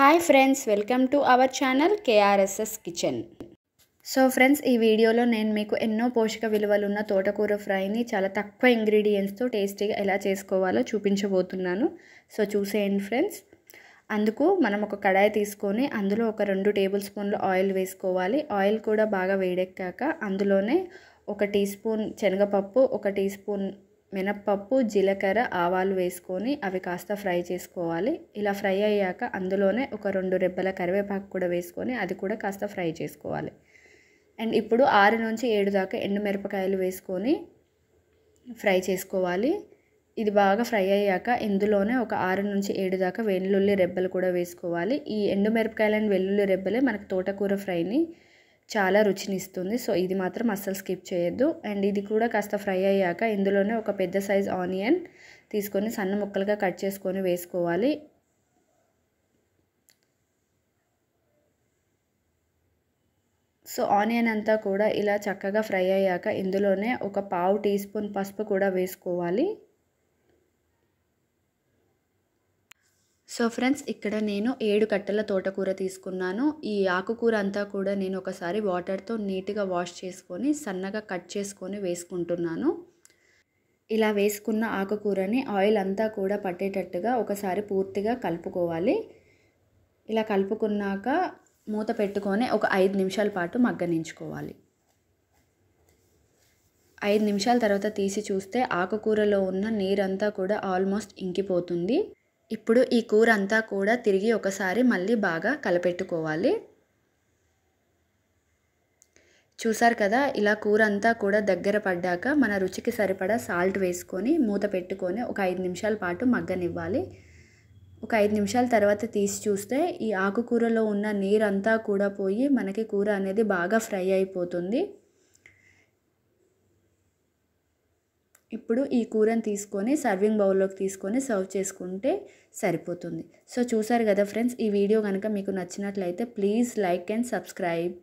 hi friends welcome to our channel KRSS kitchen so friends ఈ వీడియోలో నేను మీకు ఎన్నో పోషక విలువలు ఉన్న తోటకూర ఫ్రైని చాలా తక్కువ ఇంగ్రీడియంట్స్తో టేస్టీగా ఎలా చేసుకోవాలో చూపించబోతున్నాను సో చూసేయండి ఫ్రెండ్స్ అందుకు మనం ఒక కడాయి తీసుకొని అందులో ఒక రెండు టేబుల్ స్పూన్లు ఆయిల్ వేసుకోవాలి ఆయిల్ కూడా బాగా వేడెక్కాక అందులోనే ఒక టీ స్పూన్ శనగపప్పు ఒక టీ స్పూన్ మినప్పప్పు జీలకర్ర ఆవాలు వేసుకొని అవి కాస్త ఫ్రై చేసుకోవాలి ఇలా ఫ్రై అయ్యాక అందులోనే ఒక రెండు రెబ్బల కరివేపాకు కూడా వేసుకొని అది కూడా కాస్త ఫ్రై చేసుకోవాలి అండ్ ఇప్పుడు ఆరు నుంచి ఏడు దాకా ఎండుమిరపకాయలు వేసుకొని ఫ్రై చేసుకోవాలి ఇది బాగా ఫ్రై అయ్యాక ఇందులోనే ఒక ఆరు నుంచి ఏడు దాకా వెల్లుల్లి రెబ్బలు కూడా వేసుకోవాలి ఈ అండ్ వెల్లుల్లి రెబ్బలే మనకు తోటకూర ఫ్రైని చాలా రుచినిస్తుంది సో ఇది మాత్రం అస్సలు స్కిప్ చేయొద్దు అండ్ ఇది కూడా కాస్త ఫ్రై అయ్యాక ఇందులోనే ఒక పెద్ద సైజ్ ఆనియన్ తీసుకొని సన్న ముక్కలుగా కట్ చేసుకొని వేసుకోవాలి సో ఆనియన్ అంతా కూడా ఇలా చక్కగా ఫ్రై అయ్యాక ఇందులోనే ఒక పావు టీ స్పూన్ పసుపు కూడా వేసుకోవాలి సో ఫ్రెండ్స్ ఇక్కడ నేను ఏడు కట్టల తోటకూర తీసుకున్నాను ఈ ఆకుకూర అంతా కూడా నేను ఒకసారి వాటర్తో నీట్గా వాష్ చేసుకొని సన్నగా కట్ చేసుకొని వేసుకుంటున్నాను ఇలా వేసుకున్న ఆకుకూరని ఆయిల్ అంతా కూడా పట్టేటట్టుగా ఒకసారి పూర్తిగా కలుపుకోవాలి ఇలా కలుపుకున్నాక మూత పెట్టుకొని ఒక ఐదు నిమిషాల పాటు మగ్గనించుకోవాలి ఐదు నిమిషాల తర్వాత తీసి చూస్తే ఆకుకూరలో ఉన్న నీరంతా కూడా ఆల్మోస్ట్ ఇంకిపోతుంది ఇప్పుడు ఈ కూర అంతా కూడా తిరిగి ఒకసారి మళ్ళీ బాగా కలపెట్టుకోవాలి చూసారు కదా ఇలా కూర అంతా కూడా దగ్గర పడ్డాక మన రుచికి సరిపడా సాల్ట్ వేసుకొని మూత పెట్టుకొని ఒక ఐదు నిమిషాల పాటు మగ్గనివ్వాలి ఒక ఐదు నిమిషాల తర్వాత తీసి చూస్తే ఈ ఆకుకూరలో ఉన్న నీరంతా కూడా పోయి మనకి కూర అనేది బాగా ఫ్రై అయిపోతుంది ఇప్పుడు ఈ కూరని తీసుకొని సర్వింగ్ బౌల్లోకి తీసుకొని సర్వ్ చేసుకుంటే సరిపోతుంది సో చూసారు కదా ఫ్రెండ్స్ ఈ వీడియో కనుక మీకు నచ్చినట్లయితే ప్లీజ్ లైక్ అండ్ సబ్స్క్రైబ్